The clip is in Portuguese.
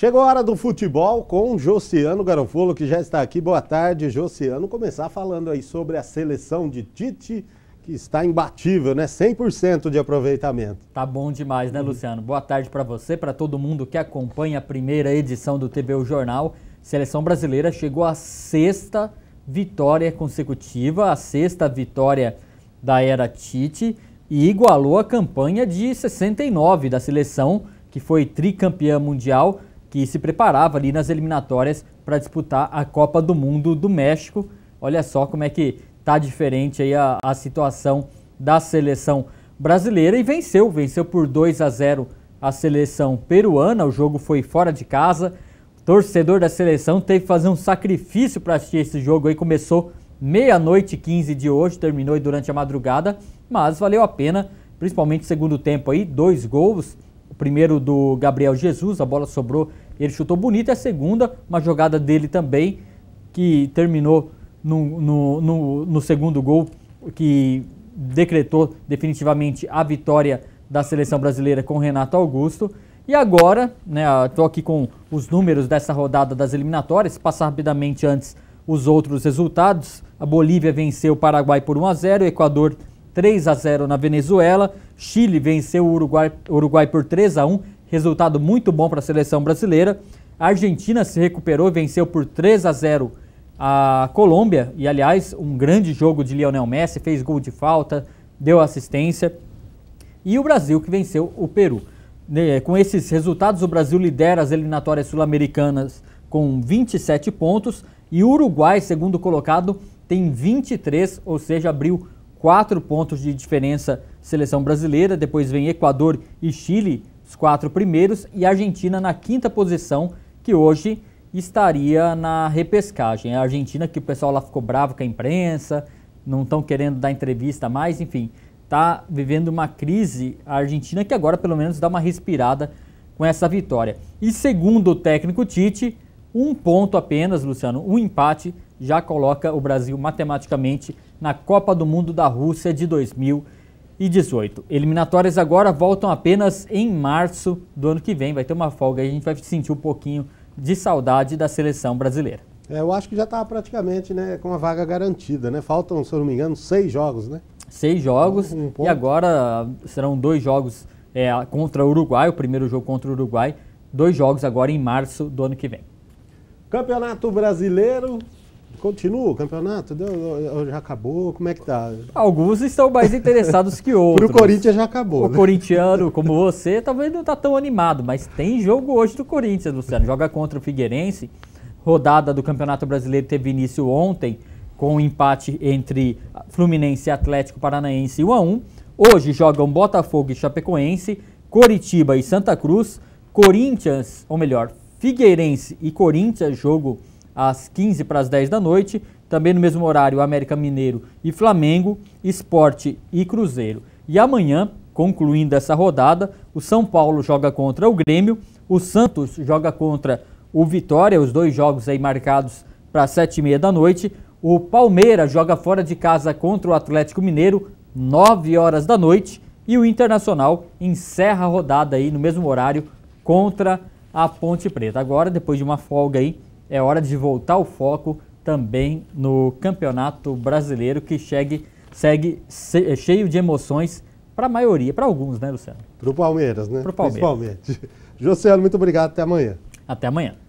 Chegou a hora do futebol com Josiano Garofolo, que já está aqui. Boa tarde, Josiano. Começar falando aí sobre a seleção de Tite, que está imbatível, né? 100% de aproveitamento. Tá bom demais, né, Luciano? Boa tarde para você, para todo mundo que acompanha a primeira edição do TVU Jornal. Seleção brasileira chegou à sexta vitória consecutiva, a sexta vitória da era Tite e igualou a campanha de 69 da seleção, que foi tricampeã mundial que se preparava ali nas eliminatórias para disputar a Copa do Mundo do México. Olha só como é que tá diferente aí a, a situação da seleção brasileira e venceu, venceu por 2 a 0 a seleção peruana. O jogo foi fora de casa. Torcedor da seleção teve que fazer um sacrifício para assistir esse jogo aí. Começou meia-noite 15 de hoje, terminou durante a madrugada, mas valeu a pena, principalmente segundo tempo aí, dois gols o primeiro do Gabriel Jesus, a bola sobrou, ele chutou bonito. A segunda, uma jogada dele também, que terminou no, no, no, no segundo gol, que decretou definitivamente a vitória da seleção brasileira com Renato Augusto. E agora, né, estou aqui com os números dessa rodada das eliminatórias, passar rapidamente antes os outros resultados. A Bolívia venceu o Paraguai por 1 a 0, o Equador 3 a 0 na Venezuela. Chile venceu o Uruguai, Uruguai por 3 a 1, resultado muito bom para a seleção brasileira. A Argentina se recuperou e venceu por 3 a 0 a Colômbia. E aliás, um grande jogo de Lionel Messi, fez gol de falta, deu assistência. E o Brasil que venceu o Peru. Né, com esses resultados, o Brasil lidera as eliminatórias sul-americanas com 27 pontos e o Uruguai, segundo colocado, tem 23, ou seja, abriu quatro pontos de diferença seleção brasileira, depois vem Equador e Chile, os quatro primeiros, e Argentina na quinta posição, que hoje estaria na repescagem. A Argentina que o pessoal lá ficou bravo com a imprensa, não estão querendo dar entrevista mais, enfim, está vivendo uma crise a Argentina que agora pelo menos dá uma respirada com essa vitória. E segundo o técnico Tite, um ponto apenas, Luciano, um empate já coloca o Brasil matematicamente na Copa do Mundo da Rússia de 2018. Eliminatórias agora voltam apenas em março do ano que vem, vai ter uma folga e a gente vai sentir um pouquinho de saudade da seleção brasileira. É, eu acho que já está praticamente né, com a vaga garantida, né? Faltam, se eu não me engano, seis jogos, né? Seis jogos um, um e agora serão dois jogos é, contra o Uruguai, o primeiro jogo contra o Uruguai, dois jogos agora em março do ano que vem. Campeonato Brasileiro. Continua o campeonato? Deu, já acabou? Como é que tá? Alguns estão mais interessados que outros. Pro Corinthians já acabou. O né? corintiano, como você, talvez não tá tão animado, mas tem jogo hoje do Corinthians, Luciano. Joga contra o Figueirense. Rodada do Campeonato Brasileiro teve início ontem com o um empate entre Fluminense e Atlético Paranaense 1 a 1. Hoje jogam Botafogo e Chapecoense, Coritiba e Santa Cruz, Corinthians, ou melhor, Figueirense e Corinthians, jogo às 15 para as 10 da noite. Também no mesmo horário, América Mineiro e Flamengo, Esporte e Cruzeiro. E amanhã, concluindo essa rodada, o São Paulo joga contra o Grêmio, o Santos joga contra o Vitória, os dois jogos aí marcados para sete e meia da noite. O Palmeiras joga fora de casa contra o Atlético Mineiro, 9 horas da noite. E o Internacional encerra a rodada aí no mesmo horário contra o a Ponte Preta. Agora, depois de uma folga aí, é hora de voltar o foco também no Campeonato Brasileiro, que chegue, segue eh, cheio de emoções para a maioria, para alguns, né, Luciano? Para o Palmeiras, né? Para o Palmeiras. Principalmente. José, muito obrigado. Até amanhã. Até amanhã.